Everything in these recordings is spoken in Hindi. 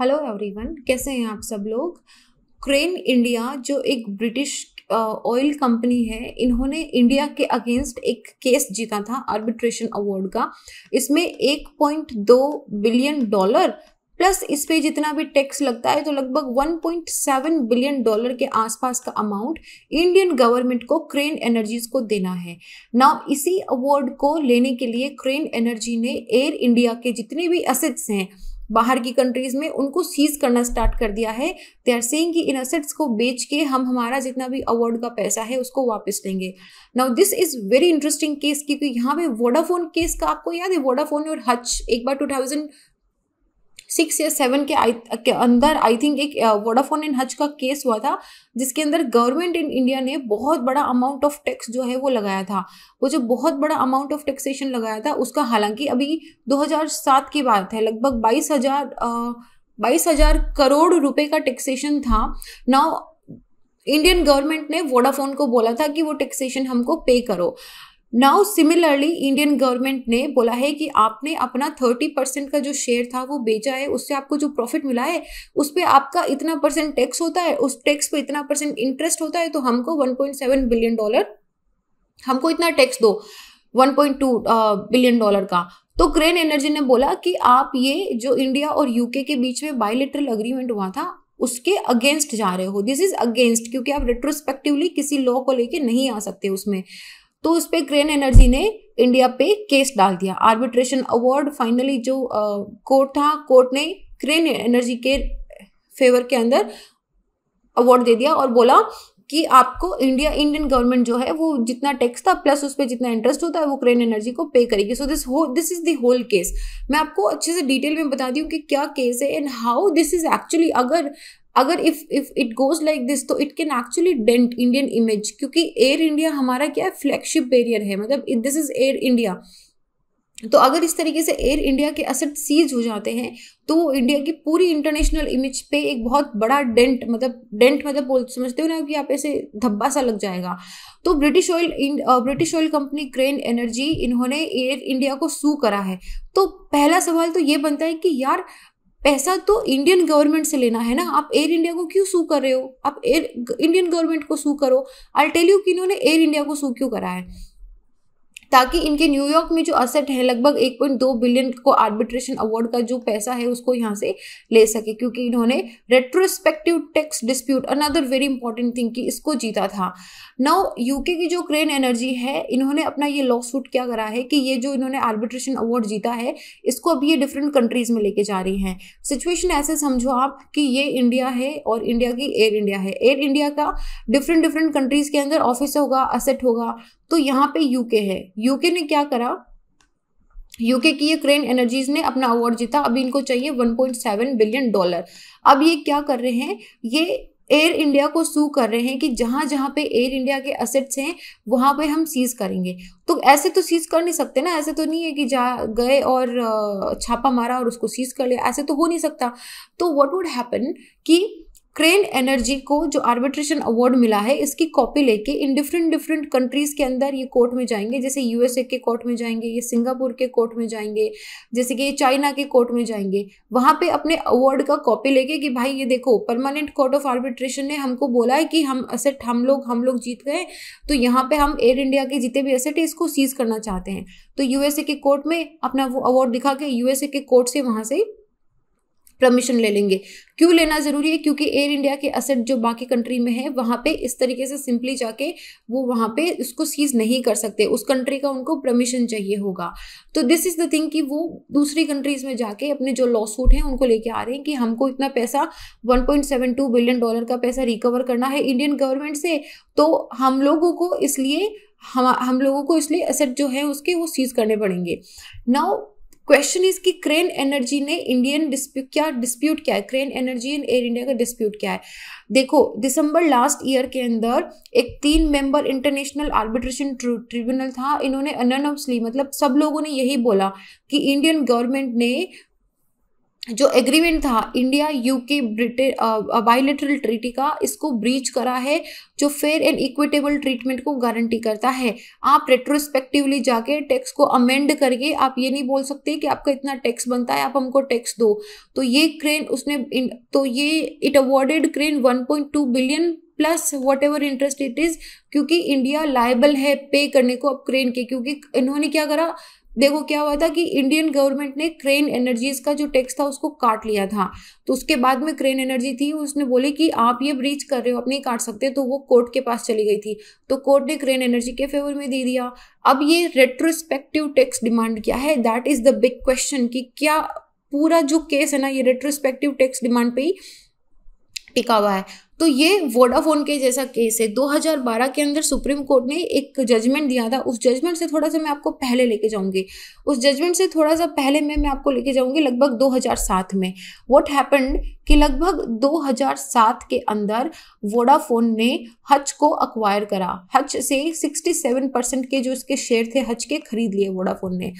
हेलो एवरीवन कैसे हैं आप सब लोग क्रेन इंडिया जो एक ब्रिटिश ऑयल कंपनी है इन्होंने इंडिया के अगेंस्ट एक केस जीता था आर्बिट्रेशन अवार्ड का इसमें 1.2 बिलियन डॉलर प्लस इस पर जितना भी टैक्स लगता है तो लगभग 1.7 बिलियन डॉलर के आसपास का अमाउंट इंडियन गवर्नमेंट को क्रेन एनर्जीज को देना है ना इसी अवार्ड को लेने के लिए क्रेन एनर्जी ने एयर इंडिया के जितने भी असेट्स हैं बाहर की कंट्रीज़ में उनको सीज करना स्टार्ट कर दिया है दे आर सेइंग कि इन असेट्स को बेच के हम हमारा जितना भी अवार्ड का पैसा है उसको वापस लेंगे now this is very interesting case क्योंकि यहाँ पे वोडाफोन केस का आपको याद है वोडाफोन और हच एक बार थाउजेंड सिक्स या सेवन के, आई के अंदर आई थिंक एक वोडाफोन एंड हज का केस हुआ था जिसके अंदर गवर्नमेंट इन इंडिया ने बहुत बड़ा अमाउंट ऑफ टैक्स जो है वो लगाया था वो जो बहुत बड़ा अमाउंट ऑफ टैक्सेशन लगाया था उसका हालांकि अभी 2007 की बात है लगभग बाईस हज़ार बाईस हज़ार करोड़ रुपए का टैक्सेशन था नाउ इंडियन गवर्नमेंट ने वोडाफोन को बोला था कि वो टैक्सेशन हमको पे करो नाउ सिमिलरली इंडियन गवर्नमेंट ने बोला है कि आपने अपना थर्टी परसेंट का जो शेयर था वो बेचा है उससे आपको जो प्रॉफिट मिला है उस पर आपका इतना परसेंट टैक्स होता है उस टैक्स पे इतना परसेंट इंटरेस्ट होता है तो हमको सेवन बिलियन डॉलर हमको इतना टैक्स दो one point two billion dollar का तो क्रेन एनर्जी ने बोला कि आप ये जो इंडिया और यूके के बीच में बायोलिटरल अग्रीमेंट हुआ था उसके अगेंस्ट जा रहे हो दिस इज अगेंस्ट क्योंकि आप रेट्रोस्पेक्टिवली किसी लॉ को लेके नहीं आ सकते उसमें तो उस पर क्रेन एनर्जी ने इंडिया पे केस डाल दिया आर्बिट्रेशन अवार्ड फाइनली जो कोर्ट था कोर्ट ने क्रेन एनर्जी के फेवर के अंदर अवार्ड दे दिया और बोला कि आपको इंडिया इंडियन गवर्नमेंट जो है वो जितना टैक्स था प्लस उस पर जितना इंटरेस्ट होता है वो क्रेन एनर्जी को पे करेगी so this this is the whole case मैं आपको अच्छे से डिटेल में बता दी हूँ कि क्या केस है and how this is actually अगर अगर if if it goes like this तो it can actually dent Indian image क्योंकि एयर इंडिया हमारा क्या है फ्लैगशिप बेरियर है मतलब दिस इज़ एयर इंडिया तो अगर इस तरीके से एयर इंडिया के असर सीज हो जाते हैं तो इंडिया की पूरी इंटरनेशनल इमेज पे एक बहुत बड़ा डेंट मतलब डेंट मतलब बोल समझते हो ना कि आप ऐसे धब्बा सा लग जाएगा तो British oil British oil company Cairn energy इन्होंने एयर इंडिया को सू करा है तो पहला सवाल तो ये बनता है कि यार पैसा तो इंडियन गवर्नमेंट से लेना है ना आप एयर इंडिया को क्यों सू कर रहे हो आप एयर इंडियन गवर्नमेंट को सू करो आई टेल यू कि इन्होंने एयर इंडिया को सू क्यों करा है ताकि इनके न्यूयॉर्क में जो असेट है लगभग 1.2 बिलियन को आर्बिट्रेशन अवार्ड का जो पैसा है उसको यहाँ से ले सके क्योंकि इन्होंने retrospective tax dispute another very important thing की इसको जीता था नाउ यूके की जो क्रेन एनर्जी है इन्होंने अपना ये लॉ सूट क्या करा है कि ये जो इन्होंने आर्बिट्रेशन अवार्ड जीता है इसको अभी ये डिफरेंट कंट्रीज में लेके जा रही हैं सिचुएशन ऐसे समझो आप कि ये इंडिया है और इंडिया की एयर इंडिया है एयर इंडिया का डिफरेंट डिफरेंट कंट्रीज के अंदर ऑफिस होगा असेट होगा तो यहाँ पे यूके है यूके ने क्या करा यूके की ये क्रेन एनर्जीज ने अपना अवार्ड जीता अभी इनको चाहिए 1.7 बिलियन डॉलर अब ये क्या कर रहे हैं ये एयर इंडिया को सू कर रहे हैं कि जहां जहां पे एयर इंडिया के असेट्स हैं वहां पे हम सीज करेंगे तो ऐसे तो सीज कर नहीं सकते ना ऐसे तो नहीं है कि जा गए और छापा मारा और उसको सीज कर लिया ऐसे तो हो नहीं सकता तो व्हाट वुड हैपन कि क्रेन एनर्जी को जो आर्बिट्रेशन अवार्ड मिला है इसकी कॉपी लेके इन डिफरेंट डिफरेंट कंट्रीज़ के अंदर ये कोर्ट में जाएंगे जैसे यूएसए के कोर्ट में जाएंगे ये सिंगापुर के कोर्ट में जाएंगे जैसे कि ये चाइना के कोर्ट में जाएंगे वहाँ पे अपने अवार्ड का कॉपी लेके कि भाई ये देखो परमानेंट कोर्ट ऑफ आर्बिट्रेशन ने हमको बोला है कि हम असेट हम लोग हम लोग जीत गए तो यहाँ पर हम एयर इंडिया के जितने भी असेट है इसको सीज करना चाहते हैं तो यूएसए के कोर्ट में अपना वो अवार्ड दिखा के यूएसए के कोर्ट से वहाँ से परमिशन ले लेंगे क्यों लेना ज़रूरी है क्योंकि एयर इंडिया के असेट जो बाकी कंट्री में है वहाँ पे इस तरीके से सिंपली जाके वो वहाँ पे इसको सीज नहीं कर सकते उस कंट्री का उनको परमिशन चाहिए होगा तो दिस इज़ द थिंग कि वो दूसरी कंट्रीज़ में जाके अपने जो लॉ सूट हैं उनको लेके आ रहे हैं कि हमको इतना पैसा 1.72 बिलियन डॉलर का पैसा रिकवर करना है इंडियन गवर्नमेंट से तो हम लोगों को इसलिए हम हम लोगों को इसलिए असेट जो है उसके वो सीज करने पड़ेंगे नाउ क्वेश्चन इज कि क्रेन एनर्जी ने इंडियन डिस्प्यूट क्या डिस्प्यूट क्या है क्रेन एनर्जी इन एयर इंडिया का डिस्प्यूट क्या है देखो दिसंबर लास्ट ईयर के अंदर एक तीन मेंबर इंटरनेशनल आर्बिट्रेशन ट्रिब्यूनल था इन्होंने अननम्सली मतलब सब लोगों ने यही बोला कि इंडियन गवर्नमेंट ने जो एग्रीमेंट था India UK Britain bilateral treaty का इसको ब्रीच करा है जो फेयर एंड इक्विटेबल ट्रीटमेंट को गारंटी करता है आप रेट्रोस्पेक्टिवली जाके टैक्स को अमेंड करके आप ये नहीं बोल सकते कि आपका इतना टैक्स बनता है आप हमको टैक्स दो तो ये क्रेन उसने तो ये it awarded Cairn 1.2 billion plus whatever interest it is क्योंकि इंडिया लाइबल है पे करने को अब क्रेन के क्योंकि इन्होंने क्या करा देखो क्या हुआ था कि इंडियन गवर्नमेंट ने क्रेन एनर्जीज का जो टैक्स था उसको काट लिया था तो उसके बाद में क्रेन एनर्जी थी उसने बोले कि आप ये ब्रीच कर रहे हो अपने काट सकते तो वो कोर्ट के पास चली गई थी तो कोर्ट ने क्रेन एनर्जी के फेवर में दे दिया अब ये रेट्रोस्पेक्टिव टैक्स डिमांड क्या है that is the big question कि क्या पूरा जो केस है ना ये रेट्रोस्पेक्टिव टैक्स डिमांड पे ही टिका हुआ है तो ये वोडाफोन के जैसा केस है 2012 के अंदर सुप्रीम कोर्ट ने एक जजमेंट दिया था उस जजमेंट से थोड़ा सा मैं आपको पहले लेके जाऊंगी उस जजमेंट से थोड़ा सा पहले मैं मैं आपको लेके जाऊंगी लगभग 2007 में व्हाट हैपेंड कि लगभग 2007 के अंदर वोडाफोन ने हच को अक्वायर करा हच से 67 परसेंट के जो इसके शेयर थे हच के खरीद लिए वोडाफोन ने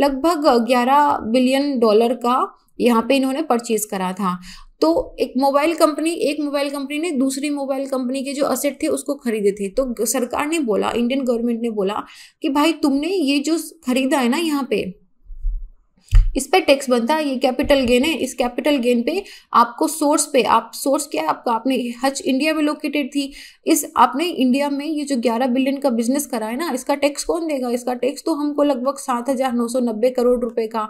लगभग ग्यारह बिलियन डॉलर का यहाँ पे इन्होंने परचेज करा था तो एक मोबाइल कंपनी एक मोबाइल कंपनी ने दूसरी मोबाइल कंपनी के जो असेट थे उसको खरीदे थे तो सरकार ने बोला इंडियन गवर्नमेंट ने बोला कि भाई तुमने ये जो खरीदा है ना यहाँ पे इस पे टैक्स बनता है ये कैपिटल गेन है इस कैपिटल गेन पे आपको सोर्स पे आप सोर्स क्या है आपका आपने हज इंडिया में लोकेटेड थी इस आपने इंडिया में ये जो 11 बिलियन का बिजनेस करा है ना इसका टैक्स कौन देगा इसका टैक्स तो हमको लगभग सात हज़ार नौ सौ नब्बे करोड़ रुपए का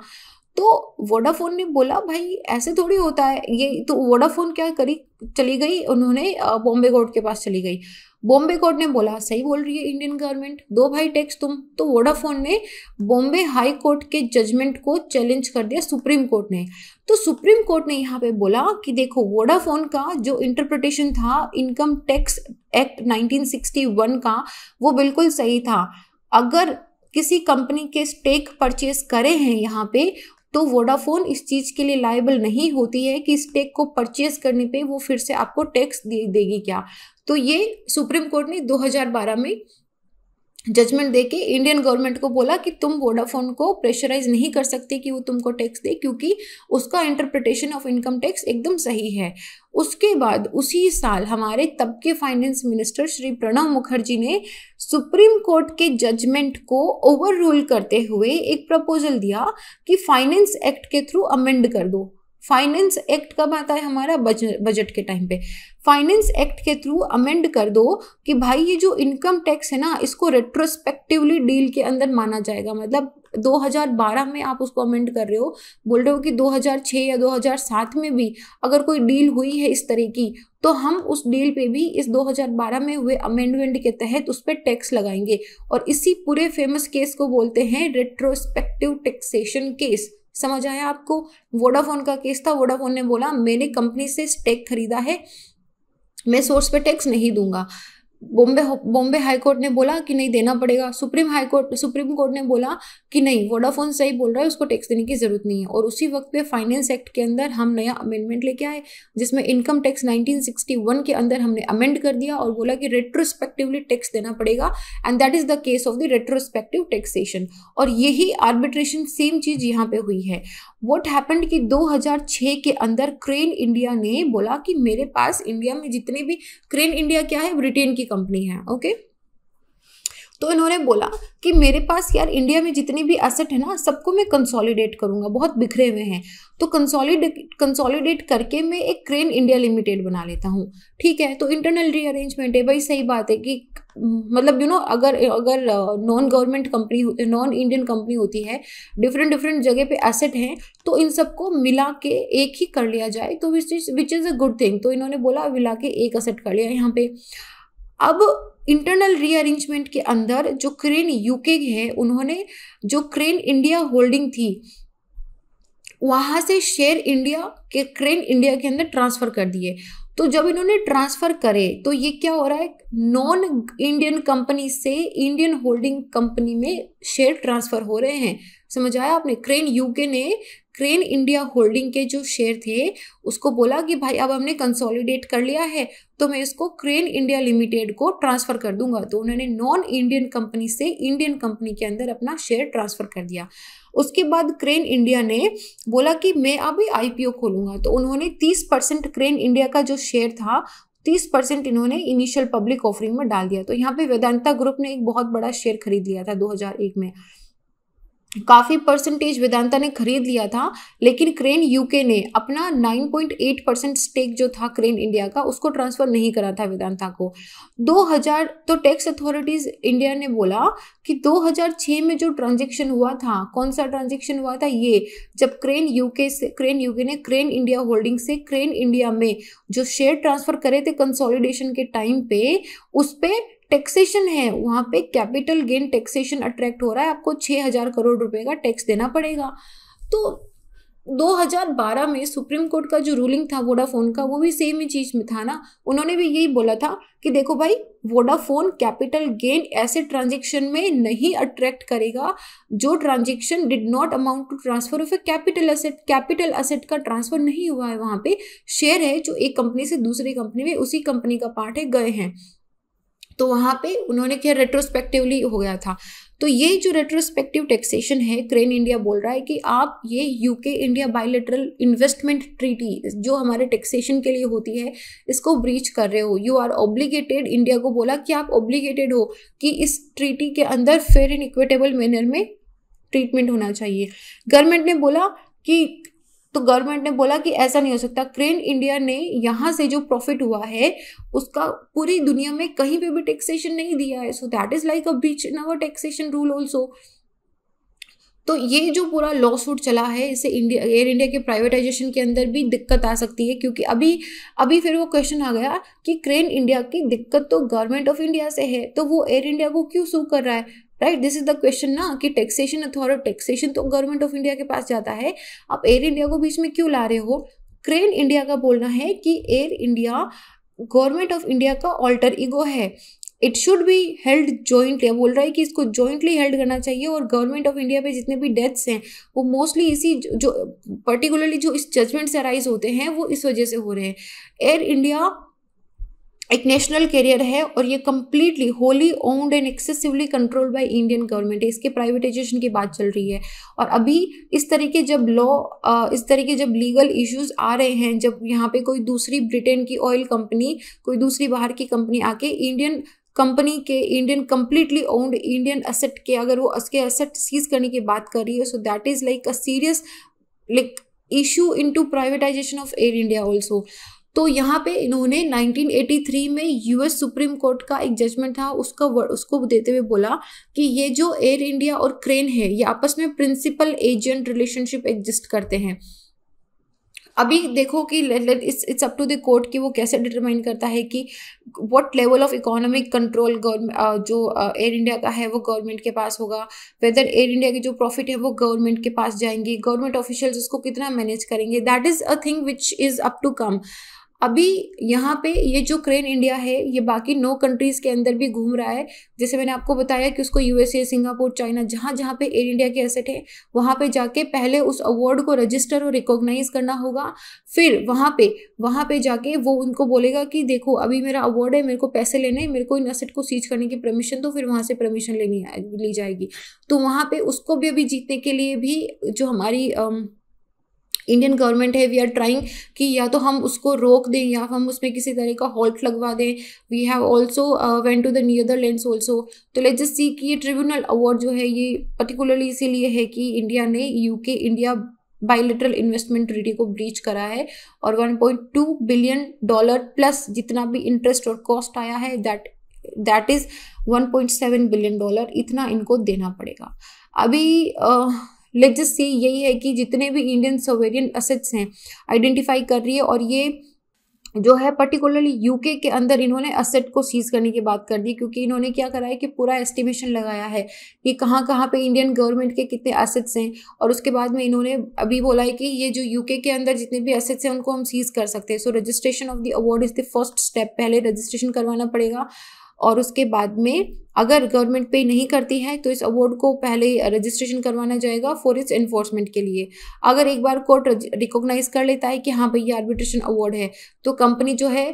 तो वोडाफोन ने बोला भाई ऐसे थोड़ी होता है ये तो वोडाफोन क्या करी चली गई उन्होंने बॉम्बे कोर्ट के पास चली गई बॉम्बे कोर्ट ने बोला सही बोल रही है इंडियन गवर्नमेंट दो भाई टैक्स तुम तो वोडाफोन ने बॉम्बे हाई कोर्ट के जजमेंट को चैलेंज कर दिया सुप्रीम कोर्ट ने तो सुप्रीम कोर्ट ने यहाँ पे बोला कि देखो वोडाफोन का जो इंटरप्रिटेशन था इनकम टैक्स एक्ट 1961 का वो बिल्कुल सही था अगर किसी कंपनी के स्टेक परचेस करे हैं यहाँ पे तो वोडाफोन इस चीज़ के लिए लाइबल नहीं होती है कि इस टेक को परचेज करने पे वो फिर से आपको टैक्स दे देगी क्या तो ये सुप्रीम कोर्ट ने 2012 में जजमेंट देके इंडियन गवर्नमेंट को बोला कि तुम वोडाफोन को प्रेशराइज नहीं कर सकते कि वो तुमको टैक्स दे क्योंकि उसका इंटरप्रिटेशन ऑफ इनकम टैक्स एकदम सही है उसके बाद उसी साल हमारे तब के फाइनेंस मिनिस्टर श्री प्रणब मुखर्जी ने सुप्रीम कोर्ट के जजमेंट को ओवर रूल करते हुए एक प्रपोजल दिया कि फाइनेंस एक्ट के थ्रू अमेंड कर दो फाइनेंस एक्ट कब आता है हमारा बजट के टाइम पे फाइनेंस एक्ट के थ्रू अमेंड कर दो कि भाई ये जो इनकम टैक्स है ना इसको रेट्रोस्पेक्टिवली डील के अंदर माना जाएगा मतलब 2012 में आप उसको अमेंड कर रहे हो बोल रहे हो कि 2006 या 2007 में भी अगर कोई डील हुई है इस तरह की तो हम उस डील पे भी इस 2012 में हुए अमेंडमेंट के तहत उस पर टैक्स लगाएंगे और इसी पूरे फेमस केस को बोलते हैं रेट्रोस्पेक्टिव टैक्सेशन केस समझ आया आपको वोडाफोन का केस था वोडाफोन ने बोला मैंने कंपनी से टेक खरीदा है मैं सोर्स पे टैक्स नहीं दूंगा बॉम्बे बॉम्बे हाई कोर्ट ने बोला कि नहीं देना पड़ेगा supreme high court supreme court ने बोला कि नहीं वोडाफोन सही बोल रहा है उसको टैक्स देने की ज़रूरत नहीं है और उसी वक्त पे फाइनेंस एक्ट के अंदर हम नया अमेंडमेंट लेके आए जिसमें इनकम टैक्स 1961 के अंदर हमने अमेंड कर दिया और बोला कि रेट्रोस्पेक्टिवली टैक्स देना पड़ेगा and that is the case of the retrospective taxation और यही आर्बिट्रेशन सेम चीज़ यहाँ पे हुई है वॉट हैपन्ड कि 2006 के अंदर क्रेन इंडिया ने बोला कि मेरे पास इंडिया में जितने भी क्रेन इंडिया क्या है ब्रिटेन की कंपनी है ओके तो इन्होंने बोला कि मेरे पास यार इंडिया में जितनी भी एसेट है ना सबको मैं कंसोलिडेट करूंगा बहुत बिखरे हुए हैं तो कंसोलिडेट कंसोलिडेट करके मैं एक क्रेन इंडिया लिमिटेड बना लेता हूँ ठीक है तो इंटरनल रीअरेंजमेंट है भाई सही बात है कि मतलब यू you नो know, अगर अगर non government company non Indian company होती है डिफरेंट डिफरेंट जगह पे एसेट हैं तो इन सबको मिला के एक ही कर लिया जाए तो which is which is a good thing तो इन्होंने बोला मिला के एक एसेट कर लिया यहाँ पे अब इंटरनल रीअरेंजमेंट के अंदर जो क्रेन यूके है उन्होंने जो क्रेन इंडिया होल्डिंग थी वहां से शेयर इंडिया के क्रेन इंडिया के अंदर ट्रांसफ़र कर दिए तो जब इन्होंने ट्रांसफ़र करे तो ये क्या हो रहा है नॉन इंडियन कंपनी से इंडियन होल्डिंग कंपनी में शेयर ट्रांसफ़र हो रहे हैं समझ आया आपने क्रेन यूके ने क्रेन इंडिया होल्डिंग के जो शेयर थे उसको बोला कि भाई अब हमने कंसोलिडेट कर लिया है तो मैं इसको क्रेन इंडिया लिमिटेड को ट्रांसफ़र कर दूंगा तो उन्होंने नॉन इंडियन कंपनी से इंडियन कंपनी के अंदर अपना शेयर ट्रांसफ़र कर दिया उसके बाद क्रेन इंडिया ने बोला कि मैं अभी आईपीओ खोलूंगा तो उन्होंने तीस परसेंट क्रेन इंडिया का जो शेयर था तीस परसेंट इन्होंने इनिशियल पब्लिक ऑफरिंग में डाल दिया तो यहाँ पे वेदांता ग्रुप ने एक बहुत बड़ा शेयर खरीद लिया था 2001 में काफ़ी परसेंटेज वेदांता ने खरीद लिया था लेकिन क्रेन यूके ने अपना 9.8 परसेंट स्टेक जो था क्रेन इंडिया का उसको ट्रांसफ़र नहीं करा था वेदांता को 2000 तो टैक्स अथॉरिटीज़ इंडिया ने बोला कि 2006 में जो ट्रांजेक्शन हुआ था कौन सा ट्रांजेक्शन हुआ था ये जब क्रेन यूके से क्रेन यूके ने क्रेन इंडिया होल्डिंग से क्रेन इंडिया में जो शेयर ट्रांसफ़र करे थे कंसोलिडेशन के टाइम पे उस पर टैक्सेशन है वहाँ पे कैपिटल गेन टैक्सेशन अट्रैक्ट हो रहा है आपको छः हज़ार करोड़ रुपए का टैक्स देना पड़ेगा तो 2012 में सुप्रीम कोर्ट का जो रूलिंग था वोडाफोन का वो भी सेम ही चीज़ में था ना उन्होंने भी यही बोला था कि देखो भाई वोडाफोन कैपिटल गेन ऐसे ट्रांजेक्शन में नहीं अट्रैक्ट करेगा जो transaction did not amount to transfer of a capital asset capital asset का ट्रांसफर नहीं हुआ है वहाँ पे शेयर है जो एक कंपनी से दूसरी कंपनी में उसी कंपनी का पार्ट है गए हैं तो वहाँ पे उन्होंने क्या रेट्रोस्पेक्टिवली हो गया था तो ये जो रेट्रोस्पेक्टिव टैक्सेशन है क्रेन इंडिया बोल रहा है कि आप ये UK India bilateral investment treaty जो हमारे टैक्सेशन के लिए होती है इसको ब्रीच कर रहे हो यू आर ऑब्लिगेटेड इंडिया को बोला कि आप ऑब्लिगेटेड हो कि इस ट्रीटी के अंदर फेयर एंड इक्वेटेबल मैनर में ट्रीटमेंट होना चाहिए गवर्नमेंट ने बोला कि तो गवर्नमेंट ने बोला कि ऐसा नहीं हो सकता क्रेन इंडिया ने यहाँ से जो प्रॉफिट हुआ है उसका पूरी दुनिया में कहीं पे भी टैक्सेशन नहीं दिया है so that is like a breach in our taxation rule also तो ये जो पूरा लॉ सूट चला है इसे इंडिया एयर इंडिया के प्राइवेटाइजेशन के अंदर भी दिक्कत आ सकती है क्योंकि अभी अभी फिर वो क्वेश्चन आ गया कि क्रेन इंडिया की दिक्कत तो गवर्नमेंट ऑफ इंडिया से है तो वो एयर इंडिया को क्यों सू कर रहा है right this is the question ना कि टैक्सेशन अथॉरिटी टैक्सेशन तो गवर्नमेंट ऑफ इंडिया के पास जाता है आप एयर इंडिया को बीच में क्यों ला रहे हो क्रेन इंडिया का बोलना है कि Air India government of India का ऑल्टर ईगो है it should be held jointly बोल रहा है कि इसको जॉइंटली हेल्ड करना चाहिए और गवर्नमेंट ऑफ इंडिया पे जितने भी डेथ्स हैं वो मोस्टली इसी जो पर्टिकुलरली जो इस जजमेंट से अराइज होते हैं वो इस वजह से हो रहे हैं एयर इंडिया एक नेशनल कैरियर है और ये completely wholly owned and excessively control by Indian government है इसके प्राइवेटाइजेशन की बात चल रही है और अभी इस तरह के जब लॉ इस तरह के जब लीगल इश्यूज आ रहे हैं जब यहाँ पे कोई दूसरी ब्रिटेन की ऑयल कंपनी कोई दूसरी बाहर की कंपनी आके इंडियन कंपनी के Indian completely owned Indian asset के अगर वो उसके असेट सीज करने की बात कर रही है so that is like a serious like issue into privatisation of Air India also तो यहाँ पे इन्होंने 1983 में यूएस सुप्रीम कोर्ट का एक जजमेंट था उसका उसको देते हुए बोला कि ये जो एयर इंडिया और क्रेन है ये आपस में प्रिंसिपल एजेंट रिलेशनशिप एग्जिस्ट करते हैं अभी देखो कि it's up to the court कि वो कैसे डिटरमाइन करता है कि what level of economic control जो एयर इंडिया का है वो गवर्नमेंट के पास होगा वेदर एयर इंडिया के जो प्रॉफिट है वो गवर्नमेंट के पास जाएंगे गवर्नमेंट ऑफिशियल्स उसको कितना मैनेज करेंगे that is a thing which is up to come अभी यहाँ पे ये जो क्रेन इंडिया है ये बाकी नौ कंट्रीज़ के अंदर भी घूम रहा है जैसे मैंने आपको बताया कि उसको यूएसए सिंगापुर चाइना जहाँ जहाँ पे एयर इंडिया के एसेट है वहाँ पे जाके पहले उस अवार्ड को रजिस्टर और रिकॉग्नाइज करना होगा फिर वहाँ पे वहाँ पे जाके वो उनको बोलेगा कि देखो अभी मेरा अवार्ड है मेरे को पैसे लेने हैं मेरे को इन असेट को सीज करने की परमिशन तो फिर वहाँ से परमिशन लेनी ली जाएगी तो वहाँ पर उसको भी अभी जीतने के लिए भी जो हमारी um, इंडियन गवर्नमेंट है वी आर ट्राइंग कि या तो हम उसको रोक दें या हम उसमें किसी तरह का हॉल्ट लगवा दें we have also went to the Netherlands also तो लेट जस्ट सी कि ये ट्रिब्यूनल अवार्ड जो है ये पर्टिकुलरली इसीलिए है कि इंडिया ने UK India bilateral investment treaty को ब्रीच करा है और 1.2 बिलियन डॉलर प्लस जितना भी इंटरेस्ट और कॉस्ट आया है that that is 1.7 billion dollar इतना इनको देना पड़ेगा अभी uh, लेट जस्ट सी यही है कि जितने भी इंडियन सोवेरियन असेट्स हैं आइडेंटिफाई कर रही है और ये जो है पर्टिकुलरली यूके के अंदर इन्होंने असेट को सीज करने की बात कर दी क्योंकि इन्होंने क्या करा है कि पूरा एस्टिमेशन लगाया है कि कहाँ कहाँ पे इंडियन गवर्नमेंट के कितने असेट्स हैं और उसके बाद में इन्होंने अभी बोला है कि ये जो यूके के अंदर जितने भी असेट्स हैं उनको हम सीज कर सकते हैं so registration of the award is the first step पहले रजिस्ट्रेशन करवाना पड़ेगा और उसके बाद में अगर गवर्नमेंट पे नहीं करती है तो इस अवार्ड को पहले रजिस्ट्रेशन करवाना जाएगा फॉर इट्स इन्फोर्समेंट के लिए अगर एक बार कोर्ट रिकॉग्नाइज कर लेता है कि हाँ भैया आर्बिट्रेशन अवार्ड है तो कंपनी जो है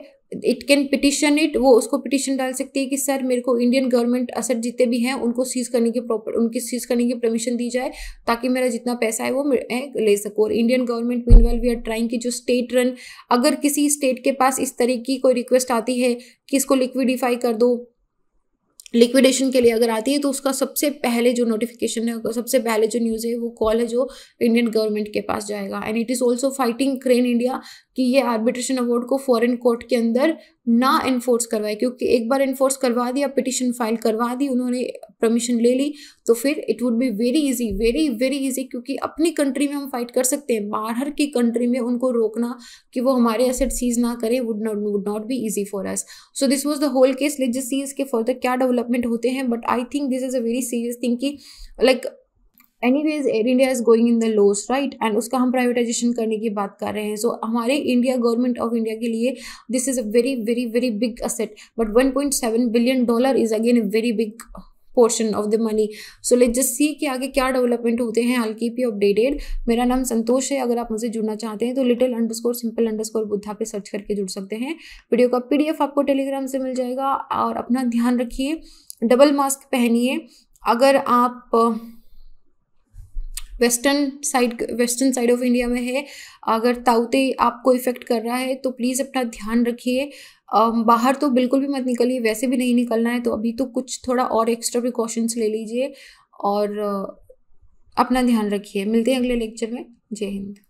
इट कैन पिटिशन इट वो उसको पिटिशन डाल सकती है कि सर मेरे को इंडियन गवर्नमेंट असर जितने भी हैं उनको सीज करने की प्रॉपर उनकी सीज करने की परमिशन दी जाए ताकि मेरा जितना पैसा है वो मैं ले सकूँ और Indian government mean we are trying कि जो स्टेट रन अगर किसी स्टेट के पास इस तरीके की कोई रिक्वेस्ट आती है कि इसको लिक्विडिफाई कर दो लिक्विडेशन के लिए अगर आती है तो उसका सबसे पहले जो नोटिफिकेशन है सबसे पहले जो न्यूज़ है वो कॉल है जो इंडियन गवर्नमेंट के पास जाएगा and it is also fighting Cairn India कि ये आर्बिट्रेशन अवार्ड को फॉरेन कोर्ट के अंदर ना इन्फोर्स करवाए क्योंकि एक बार इन्फोर्स करवा दिया पिटिशन फाइल करवा दी उन्होंने परमिशन ले ली तो फिर it would be very easy very very easy क्योंकि अपनी कंट्री में हम फाइट कर सकते हैं बाहर की कंट्री में उनको रोकना कि वो हमारे एसेट सीज ना करें would not would not be easy for us so this was the whole case let just see इसके फर्दर क्या डेवलपमेंट होते हैं but I think this is a very serious thing कि like any ways Air India is going in the loss right and उसका हम प्राइवेटाइजेशन करने की बात कर रहे हैं सो so, हमारे इंडिया गवर्नमेंट ऑफ इंडिया के लिए this is a very very very big asset but one point seven billion dollar is again a very big portion of the money so let just see कि आगे क्या डेवलपमेंट होते हैं हल कीप यू अपडेटेड मेरा नाम संतोष है अगर आप मुझे जुड़ना चाहते हैं तो little underscore simple underscore Buddha पे सर्च करके जुड़ सकते हैं वीडियो का पी डी एफ आपको टेलीग्राम से मिल जाएगा और अपना ध्यान रखिए डबल मास्क पहनिए अगर आप western side western side of India में है अगर ताउते आपको इफ़ेक्ट कर रहा है तो प्लीज़ अपना ध्यान रखिए बाहर तो बिल्कुल भी मत निकलिए वैसे भी नहीं निकलना है तो अभी तो कुछ थोड़ा और एक्स्ट्रा प्रिकॉशंस ले लीजिए और अपना ध्यान रखिए मिलते हैं अगले लेक्चर में जय हिंद